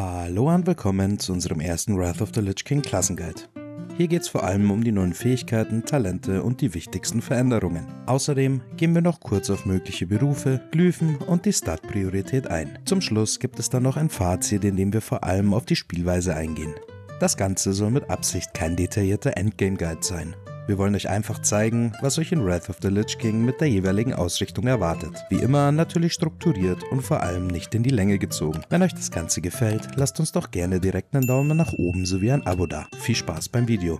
Hallo und willkommen zu unserem ersten Wrath of the Lich King Klassenguide. Hier geht es vor allem um die neuen Fähigkeiten, Talente und die wichtigsten Veränderungen. Außerdem gehen wir noch kurz auf mögliche Berufe, Glyphen und die Startpriorität ein. Zum Schluss gibt es dann noch ein Fazit, in dem wir vor allem auf die Spielweise eingehen. Das Ganze soll mit Absicht kein detaillierter Endgame-Guide sein. Wir wollen euch einfach zeigen, was euch in Wrath of the Lich King mit der jeweiligen Ausrichtung erwartet. Wie immer natürlich strukturiert und vor allem nicht in die Länge gezogen. Wenn euch das Ganze gefällt, lasst uns doch gerne direkt einen Daumen nach oben sowie ein Abo da. Viel Spaß beim Video.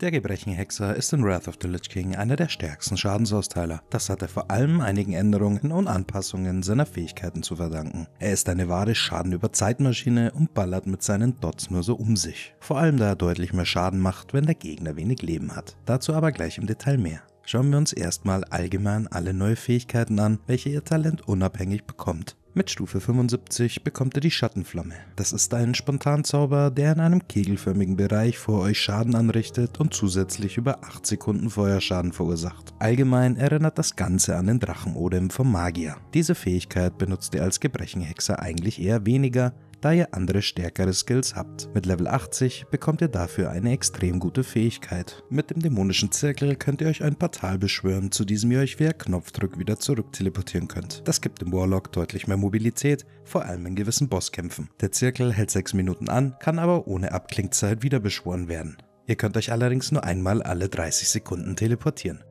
Der Gebrechenhexer ist in Wrath of the Lich King einer der stärksten Schadensausteiler. Das hat er vor allem einigen Änderungen und Anpassungen seiner Fähigkeiten zu verdanken. Er ist eine wahre Schaden-über-Zeitmaschine und ballert mit seinen Dots nur so um sich. Vor allem da er deutlich mehr Schaden macht, wenn der Gegner wenig Leben hat. Dazu aber gleich im Detail mehr schauen wir uns erstmal allgemein alle neue Fähigkeiten an, welche ihr Talent unabhängig bekommt. Mit Stufe 75 bekommt ihr die Schattenflamme. Das ist ein Spontanzauber, der in einem kegelförmigen Bereich vor euch Schaden anrichtet und zusätzlich über 8 Sekunden Feuerschaden verursacht. Allgemein erinnert das Ganze an den Drachenodem vom Magier. Diese Fähigkeit benutzt ihr als Gebrechenhexer eigentlich eher weniger, da ihr andere stärkere Skills habt. Mit Level 80 bekommt ihr dafür eine extrem gute Fähigkeit. Mit dem dämonischen Zirkel könnt ihr euch ein Portal beschwören, zu diesem ihr euch via Knopfdruck wieder zurück teleportieren könnt. Das gibt dem Warlock deutlich mehr Mobilität, vor allem in gewissen Bosskämpfen. Der Zirkel hält 6 Minuten an, kann aber ohne Abklingzeit wieder beschworen werden. Ihr könnt euch allerdings nur einmal alle 30 Sekunden teleportieren.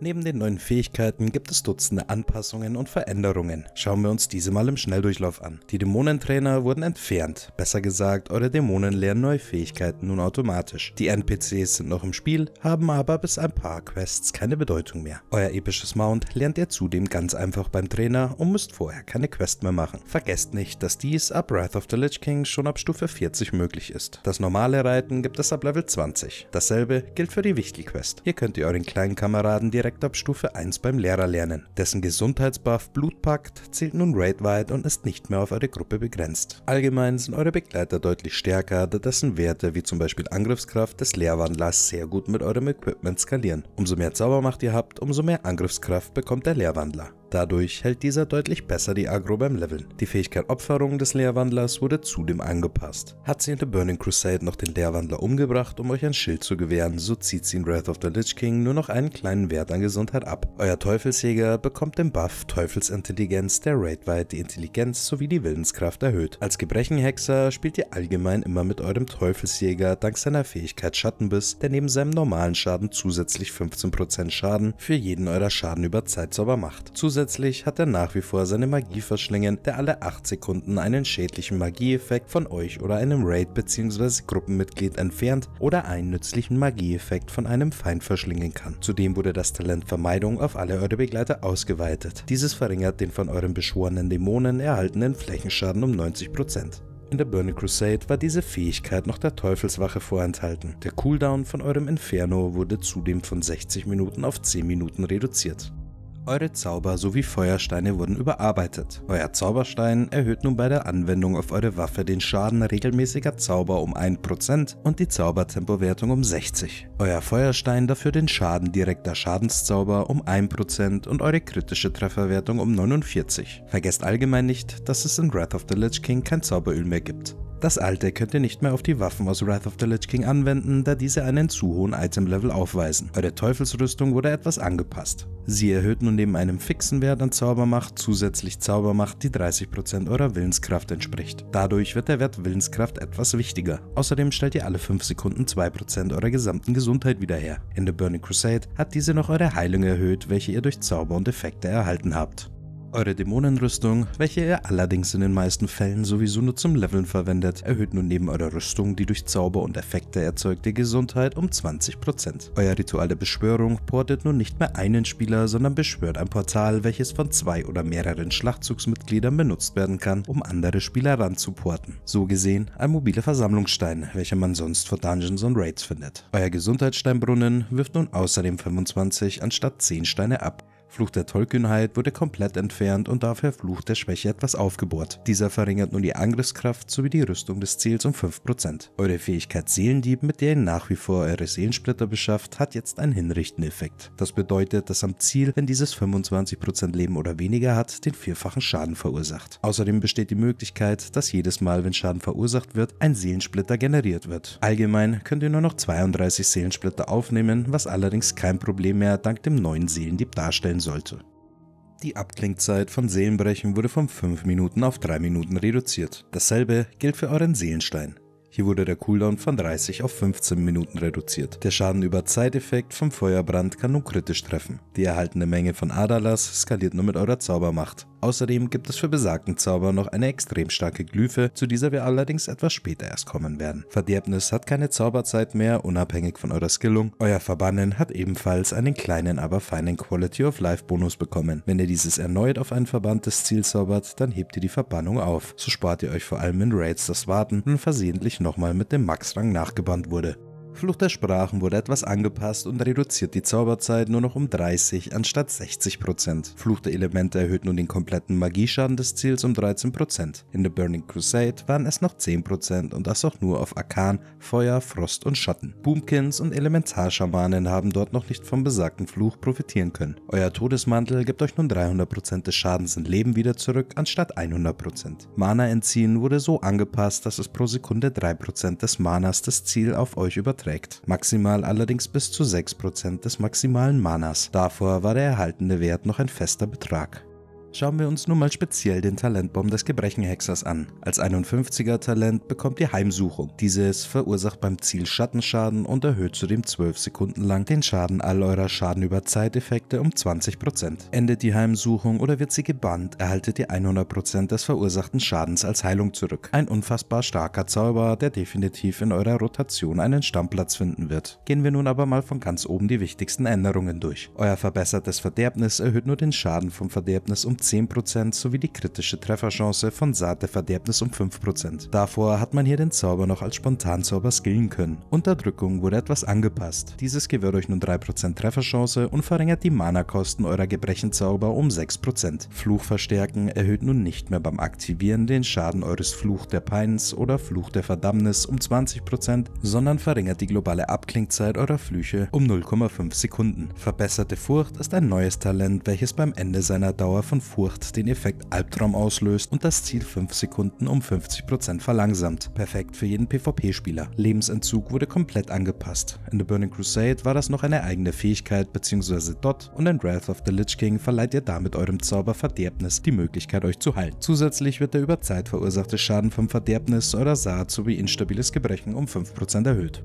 Neben den neuen Fähigkeiten gibt es Dutzende Anpassungen und Veränderungen. Schauen wir uns diese mal im Schnelldurchlauf an. Die Dämonentrainer wurden entfernt. Besser gesagt, eure Dämonen lernen neue Fähigkeiten nun automatisch. Die NPCs sind noch im Spiel, haben aber bis ein paar Quests keine Bedeutung mehr. Euer episches Mount lernt ihr zudem ganz einfach beim Trainer und müsst vorher keine Quest mehr machen. Vergesst nicht, dass dies ab Wrath of the Lich King schon ab Stufe 40 möglich ist. Das normale Reiten gibt es ab Level 20. Dasselbe gilt für die Wichtelquest. Hier könnt ihr euren kleinen Kameraden direkt direkt ab Stufe 1 beim Lehrer lernen. Dessen Gesundheitsbuff Blutpakt zählt nun raidweit und ist nicht mehr auf eure Gruppe begrenzt. Allgemein sind eure Begleiter deutlich stärker, da dessen Werte wie zum Beispiel Angriffskraft des Lehrwandlers sehr gut mit eurem Equipment skalieren. Umso mehr Zaubermacht ihr habt, umso mehr Angriffskraft bekommt der Lehrwandler. Dadurch hält dieser deutlich besser die Agro beim Leveln. Die Fähigkeit Opferung des Leerwandlers wurde zudem angepasst. Hat sie in The Burning Crusade noch den Leerwandler umgebracht, um euch ein Schild zu gewähren, so zieht sie in Wrath of the Lich King nur noch einen kleinen Wert an Gesundheit ab. Euer Teufelsjäger bekommt den Buff Teufelsintelligenz, der raidweit die Intelligenz sowie die Willenskraft erhöht. Als Gebrechenhexer spielt ihr allgemein immer mit eurem Teufelsjäger dank seiner Fähigkeit Schattenbiss, der neben seinem normalen Schaden zusätzlich 15% Schaden für jeden eurer Schaden über Zeit sauber macht. Zusätzlich Zusätzlich hat er nach wie vor seine Magie verschlingen, der alle 8 Sekunden einen schädlichen Magieeffekt von euch oder einem Raid bzw. Gruppenmitglied entfernt oder einen nützlichen Magieeffekt von einem Feind verschlingen kann. Zudem wurde das Talent Vermeidung auf alle eure Begleiter ausgeweitet. Dieses verringert den von euren beschworenen Dämonen erhaltenen Flächenschaden um 90%. In der Burning Crusade war diese Fähigkeit noch der Teufelswache vorenthalten. Der Cooldown von eurem Inferno wurde zudem von 60 Minuten auf 10 Minuten reduziert. Eure Zauber sowie Feuersteine wurden überarbeitet. Euer Zauberstein erhöht nun bei der Anwendung auf eure Waffe den Schaden regelmäßiger Zauber um 1% und die Zaubertempowertung um 60. Euer Feuerstein dafür den Schaden direkter Schadenszauber um 1% und eure kritische Trefferwertung um 49. Vergesst allgemein nicht, dass es in Wrath of the Lich King kein Zauberöl mehr gibt. Das alte könnt ihr nicht mehr auf die Waffen aus Wrath of the Lich King anwenden, da diese einen zu hohen Item-Level aufweisen. Eure Teufelsrüstung wurde etwas angepasst. Sie erhöht nun neben einem fixen Wert an Zaubermacht zusätzlich Zaubermacht, die 30% eurer Willenskraft entspricht. Dadurch wird der Wert Willenskraft etwas wichtiger. Außerdem stellt ihr alle 5 Sekunden 2% eurer gesamten Gesundheit wieder her. In The Burning Crusade hat diese noch eure Heilung erhöht, welche ihr durch Zauber und Effekte erhalten habt. Eure Dämonenrüstung, welche ihr allerdings in den meisten Fällen sowieso nur zum Leveln verwendet, erhöht nun neben eurer Rüstung die durch Zauber und Effekte erzeugte Gesundheit um 20%. Euer Ritual der Beschwörung portet nun nicht mehr einen Spieler, sondern beschwört ein Portal, welches von zwei oder mehreren Schlachtzugsmitgliedern benutzt werden kann, um andere Spieler ranzuporten. So gesehen ein mobiler Versammlungsstein, welcher man sonst vor Dungeons und Raids findet. Euer Gesundheitssteinbrunnen wirft nun außerdem 25 anstatt 10 Steine ab. Fluch der Tollkühnheit wurde komplett entfernt und dafür Fluch der Schwäche etwas aufgebohrt. Dieser verringert nun die Angriffskraft sowie die Rüstung des Ziels um 5%. Eure Fähigkeit Seelendieb, mit der ihr nach wie vor eure Seelensplitter beschafft, hat jetzt einen hinrichten Effekt. Das bedeutet, dass am Ziel, wenn dieses 25% Leben oder weniger hat, den vierfachen Schaden verursacht. Außerdem besteht die Möglichkeit, dass jedes Mal, wenn Schaden verursacht wird, ein Seelensplitter generiert wird. Allgemein könnt ihr nur noch 32 Seelensplitter aufnehmen, was allerdings kein Problem mehr dank dem neuen Seelendieb darstellen sollte. Die Abklingzeit von Seelenbrechen wurde von 5 Minuten auf 3 Minuten reduziert. Dasselbe gilt für euren Seelenstein. Hier wurde der Cooldown von 30 auf 15 Minuten reduziert. Der Schaden über Zeiteffekt vom Feuerbrand kann nun kritisch treffen. Die erhaltene Menge von Adalas skaliert nur mit eurer Zaubermacht. Außerdem gibt es für besagten Zauber noch eine extrem starke Glyphe, zu dieser wir allerdings etwas später erst kommen werden. Verderbnis hat keine Zauberzeit mehr, unabhängig von eurer Skillung. Euer Verbannen hat ebenfalls einen kleinen, aber feinen Quality of Life Bonus bekommen. Wenn ihr dieses erneut auf ein verbanntes Ziel zaubert, dann hebt ihr die Verbannung auf. So spart ihr euch vor allem in Raids das Warten und versehentlich nochmal mit dem Max-Rang nachgebannt wurde. Fluch der Sprachen wurde etwas angepasst und reduziert die Zauberzeit nur noch um 30 anstatt 60%. Prozent. Fluch der Elemente erhöht nun den kompletten Magieschaden des Ziels um 13%. Prozent. In The Burning Crusade waren es noch 10% Prozent und das auch nur auf Arkan, Feuer, Frost und Schatten. Boomkins und Elementarschamanen haben dort noch nicht vom besagten Fluch profitieren können. Euer Todesmantel gibt euch nun 300% Prozent des Schadens in Leben wieder zurück anstatt 100%. Prozent. Mana entziehen wurde so angepasst, dass es pro Sekunde 3% Prozent des Manas das Ziel auf euch überträgt beträgt, maximal allerdings bis zu 6% des maximalen Manas. Davor war der erhaltene Wert noch ein fester Betrag. Schauen wir uns nun mal speziell den Talentbaum des Gebrechenhexers an. Als 51er Talent bekommt ihr Heimsuchung. Dieses verursacht beim Ziel Schattenschaden und erhöht zudem 12 Sekunden lang den Schaden all eurer Schaden über Zeiteffekte um 20%. Endet die Heimsuchung oder wird sie gebannt, erhaltet ihr 100% des verursachten Schadens als Heilung zurück. Ein unfassbar starker Zauber, der definitiv in eurer Rotation einen Stammplatz finden wird. Gehen wir nun aber mal von ganz oben die wichtigsten Änderungen durch. Euer verbessertes Verderbnis erhöht nur den Schaden vom Verderbnis um 10% sowie die kritische Trefferchance von Saat der Verderbnis um 5%. Davor hat man hier den Zauber noch als Spontanzauber skillen können. Unterdrückung wurde etwas angepasst. Dieses gewährt euch nun 3% Trefferchance und verringert die Mana-Kosten eurer Gebrechenzauber um 6%. Fluchverstärken erhöht nun nicht mehr beim Aktivieren den Schaden eures Fluch der Peins oder Fluch der Verdammnis um 20%, sondern verringert die globale Abklingzeit eurer Flüche um 0,5 Sekunden. Verbesserte Furcht ist ein neues Talent, welches beim Ende seiner Dauer von Furcht den Effekt Albtraum auslöst und das Ziel 5 Sekunden um 50% verlangsamt. Perfekt für jeden PvP-Spieler. Lebensentzug wurde komplett angepasst. In The Burning Crusade war das noch eine eigene Fähigkeit bzw. Dot und in Wrath of the Lich King verleiht ihr damit eurem Zauber Verderbnis die Möglichkeit euch zu heilen. Zusätzlich wird der über Zeit verursachte Schaden vom Verderbnis eurer Saat sowie instabiles Gebrechen um 5% erhöht.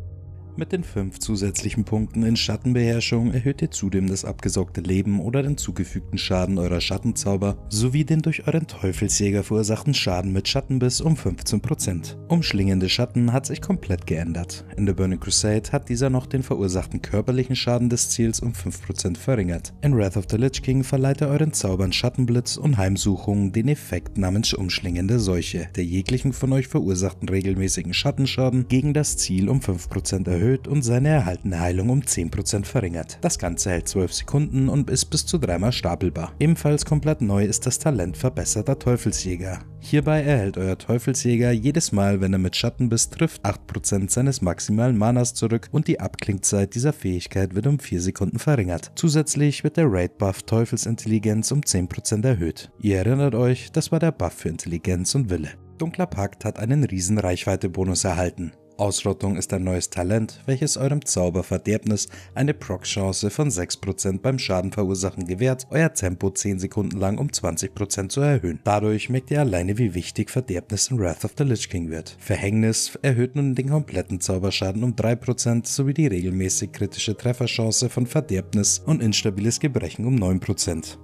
Mit den fünf zusätzlichen Punkten in Schattenbeherrschung erhöht ihr zudem das abgesaugte Leben oder den zugefügten Schaden eurer Schattenzauber sowie den durch euren Teufelsjäger verursachten Schaden mit Schattenbiss um 15%. Umschlingende Schatten hat sich komplett geändert. In der Burning Crusade hat dieser noch den verursachten körperlichen Schaden des Ziels um 5% verringert. In Wrath of the Lich King verleiht er euren Zaubern Schattenblitz und Heimsuchungen den Effekt namens Umschlingende Seuche, der jeglichen von euch verursachten regelmäßigen Schattenschaden gegen das Ziel um 5% erhöht erhöht und seine erhaltene Heilung um 10% verringert. Das Ganze hält 12 Sekunden und ist bis zu dreimal stapelbar. Ebenfalls komplett neu ist das Talent verbesserter Teufelsjäger. Hierbei erhält euer Teufelsjäger jedes Mal, wenn er mit Schatten bis trifft, 8% seines maximalen Manas zurück und die Abklingzeit dieser Fähigkeit wird um 4 Sekunden verringert. Zusätzlich wird der Raid-Buff Teufelsintelligenz um 10% erhöht. Ihr erinnert euch, das war der Buff für Intelligenz und Wille. Dunkler Pakt hat einen riesen Reichweite-Bonus erhalten. Ausrottung ist ein neues Talent, welches eurem Zauberverderbnis eine Proc-Chance von 6% beim Schaden verursachen gewährt, euer Tempo 10 Sekunden lang um 20% zu erhöhen. Dadurch merkt ihr alleine, wie wichtig Verderbnis in Wrath of the Lich King wird. Verhängnis erhöht nun den kompletten Zauberschaden um 3% sowie die regelmäßig kritische Trefferchance von Verderbnis und instabiles Gebrechen um 9%.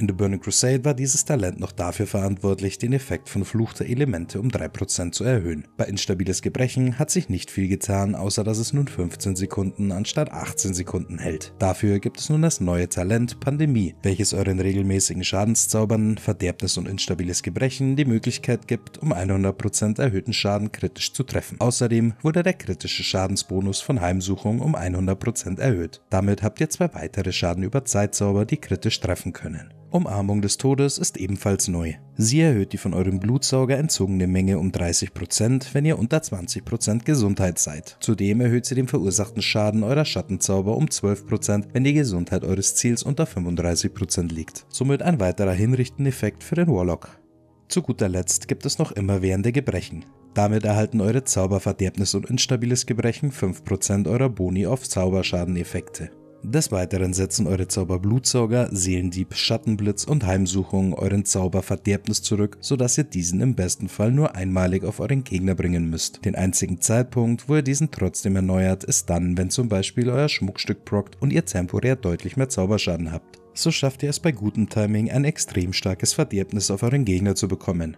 In The Burning Crusade war dieses Talent noch dafür verantwortlich, den Effekt von Fluch der Elemente um 3% zu erhöhen. Bei instabiles Gebrechen hat sich nicht viel getan, außer dass es nun 15 Sekunden anstatt 18 Sekunden hält. Dafür gibt es nun das neue Talent Pandemie, welches euren regelmäßigen Schadenszaubern, Verderbnis und instabiles Gebrechen die Möglichkeit gibt, um 100% erhöhten Schaden kritisch zu treffen. Außerdem wurde der kritische Schadensbonus von Heimsuchung um 100% erhöht. Damit habt ihr zwei weitere Schaden über Zeitzauber, die kritisch treffen können. Umarmung des Todes ist ebenfalls neu. Sie erhöht die von eurem Blutsauger entzogene Menge um 30%, wenn ihr unter 20% Gesundheit seid. Zudem erhöht sie den verursachten Schaden eurer Schattenzauber um 12%, wenn die Gesundheit eures Ziels unter 35% liegt. Somit ein weiterer Hinrichteneffekt für den Warlock. Zu guter Letzt gibt es noch immerwährende Gebrechen. Damit erhalten eure Zauberverderbnis und instabiles Gebrechen 5% eurer Boni auf Zauberschadeneffekte. Des Weiteren setzen eure Zauber Blutsauger, Seelendieb, Schattenblitz und Heimsuchung euren Zauber Verderbnis zurück, sodass ihr diesen im besten Fall nur einmalig auf euren Gegner bringen müsst. Den einzigen Zeitpunkt, wo ihr diesen trotzdem erneuert, ist dann, wenn zum Beispiel euer Schmuckstück prockt und ihr temporär deutlich mehr Zauberschaden habt so schafft ihr es bei gutem Timing, ein extrem starkes Verderbnis auf euren Gegner zu bekommen.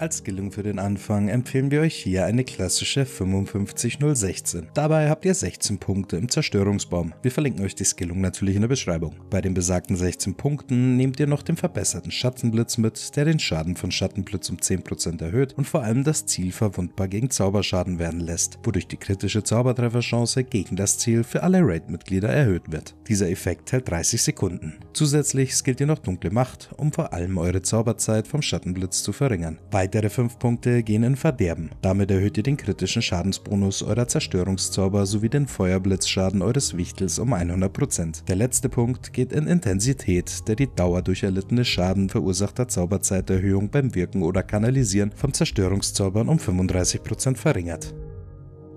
Als Skillung für den Anfang empfehlen wir euch hier eine klassische 55016. Dabei habt ihr 16 Punkte im Zerstörungsbaum. Wir verlinken euch die Skillung natürlich in der Beschreibung. Bei den besagten 16 Punkten nehmt ihr noch den verbesserten Schattenblitz mit, der den Schaden von Schattenblitz um 10% erhöht und vor allem das Ziel verwundbar gegen Zauberschaden werden lässt, wodurch die kritische Zaubertrefferchance gegen das Ziel für alle Raid-Mitglieder erhöht wird. Dieser Effekt hält 30 Sekunden. Zusätzlich skillt ihr noch Dunkle Macht, um vor allem eure Zauberzeit vom Schattenblitz zu verringern. Bei Weitere 5 Punkte gehen in Verderben. Damit erhöht ihr den kritischen Schadensbonus eurer Zerstörungszauber sowie den Feuerblitzschaden eures Wichtels um 100%. Der letzte Punkt geht in Intensität, der die Dauer durch erlittene Schaden verursachter Zauberzeiterhöhung beim Wirken oder Kanalisieren von Zerstörungszaubern um 35% verringert.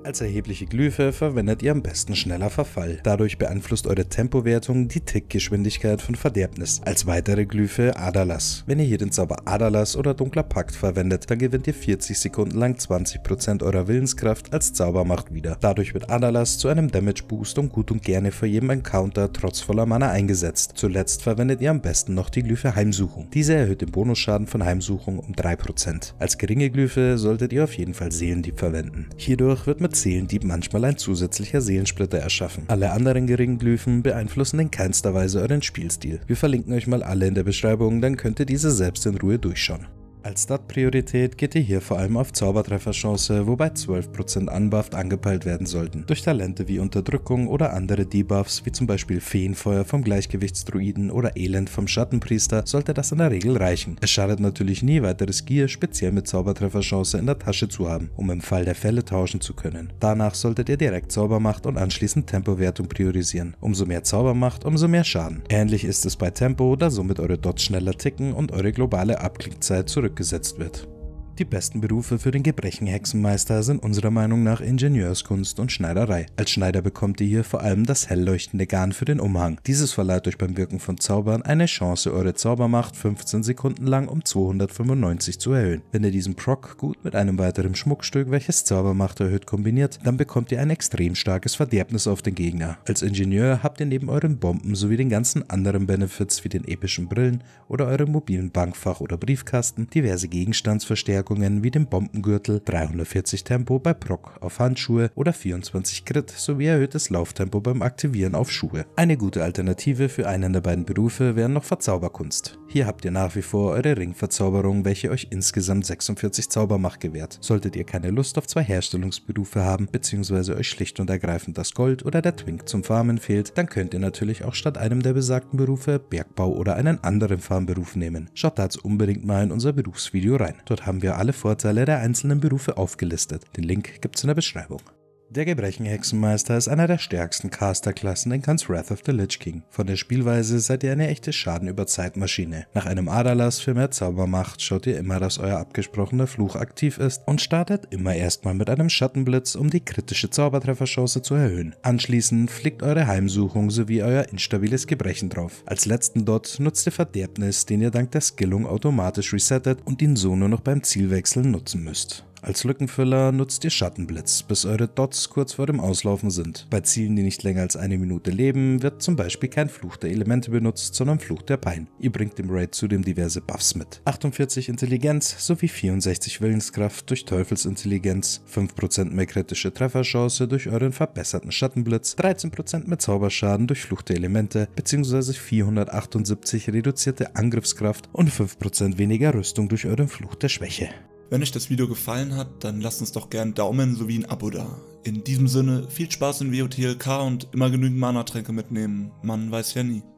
Als erhebliche Glyphe verwendet ihr am besten schneller Verfall. Dadurch beeinflusst eure Tempowertung die Tickgeschwindigkeit von Verderbnis. Als weitere Glyphe Adalas. Wenn ihr hier den Zauber Adalas oder Dunkler Pakt verwendet, dann gewinnt ihr 40 Sekunden lang 20% eurer Willenskraft als Zaubermacht wieder. Dadurch wird Adalas zu einem Damage Boost und gut und gerne für jedem Encounter trotz voller Mana eingesetzt. Zuletzt verwendet ihr am besten noch die Glyphe Heimsuchung. Diese erhöht den Bonusschaden von Heimsuchung um 3%. Als geringe Glyphe solltet ihr auf jeden Fall Seelendieb verwenden. Hierdurch wird mit Zählen, die manchmal ein zusätzlicher Seelensplitter erschaffen. Alle anderen geringen Glyphen beeinflussen in keinster Weise euren Spielstil. Wir verlinken euch mal alle in der Beschreibung, dann könnt ihr diese selbst in Ruhe durchschauen. Als Stadtpriorität geht ihr hier vor allem auf Zaubertrefferchance, wobei 12% Unbuffed angepeilt werden sollten. Durch Talente wie Unterdrückung oder andere Debuffs, wie zum Beispiel Feenfeuer vom Gleichgewichtsdruiden oder Elend vom Schattenpriester, sollte das in der Regel reichen. Es schadet natürlich nie weiteres Gear, speziell mit Zaubertrefferchance in der Tasche zu haben, um im Fall der Fälle tauschen zu können. Danach solltet ihr direkt Zaubermacht und anschließend Tempowertung priorisieren. Umso mehr Zaubermacht, umso mehr Schaden. Ähnlich ist es bei Tempo, da somit eure Dots schneller ticken und eure globale Abklickzeit zurück zurückgesetzt wird. Die besten Berufe für den Gebrechenhexenmeister sind unserer Meinung nach Ingenieurskunst und Schneiderei. Als Schneider bekommt ihr hier vor allem das hellleuchtende Garn für den Umhang. Dieses verleiht euch beim Wirken von Zaubern eine Chance, eure Zaubermacht 15 Sekunden lang um 295 zu erhöhen. Wenn ihr diesen Proc gut mit einem weiteren Schmuckstück, welches Zaubermacht erhöht, kombiniert, dann bekommt ihr ein extrem starkes Verderbnis auf den Gegner. Als Ingenieur habt ihr neben euren Bomben sowie den ganzen anderen Benefits wie den epischen Brillen oder eurem mobilen Bankfach oder Briefkasten diverse Gegenstandsverstärkungen Verstärkungen wie dem Bombengürtel, 340 Tempo bei Proc auf Handschuhe oder 24 Grit sowie erhöhtes Lauftempo beim Aktivieren auf Schuhe. Eine gute Alternative für einen der beiden Berufe wären noch Verzauberkunst. Hier habt ihr nach wie vor eure Ringverzauberung, welche euch insgesamt 46 Zaubermacht gewährt. Solltet ihr keine Lust auf zwei Herstellungsberufe haben, bzw. euch schlicht und ergreifend das Gold oder der Twink zum Farmen fehlt, dann könnt ihr natürlich auch statt einem der besagten Berufe Bergbau oder einen anderen Farmberuf nehmen. Schaut dazu unbedingt mal in unser Berufsvideo rein. Dort haben wir alle Vorteile der einzelnen Berufe aufgelistet. Den Link gibt's in der Beschreibung. Der Gebrechenhexenmeister ist einer der stärksten Casterklassen in ganz Wrath of the Lich King. Von der Spielweise seid ihr eine echte schaden über zeit Nach einem Aderlass für mehr Zaubermacht schaut ihr immer, dass euer abgesprochener Fluch aktiv ist und startet immer erstmal mit einem Schattenblitz, um die kritische Zaubertrefferchance zu erhöhen. Anschließend fliegt eure Heimsuchung sowie euer instabiles Gebrechen drauf. Als letzten Dot nutzt ihr Verderbnis, den ihr dank der Skillung automatisch resettet und ihn so nur noch beim Zielwechsel nutzen müsst. Als Lückenfüller nutzt ihr Schattenblitz, bis eure Dots kurz vor dem Auslaufen sind. Bei Zielen, die nicht länger als eine Minute leben, wird zum Beispiel kein Fluch der Elemente benutzt, sondern Fluch der Pein. Ihr bringt dem Raid zudem diverse Buffs mit. 48 Intelligenz sowie 64 Willenskraft durch Teufelsintelligenz, 5% mehr kritische Trefferchance durch euren verbesserten Schattenblitz, 13% mehr Zauberschaden durch Fluch der Elemente bzw. 478 reduzierte Angriffskraft und 5% weniger Rüstung durch euren Fluch der Schwäche. Wenn euch das Video gefallen hat, dann lasst uns doch gern einen Daumen sowie ein Abo da. In diesem Sinne, viel Spaß in WOTLK und immer genügend Mana-Tränke mitnehmen. Man weiß ja nie.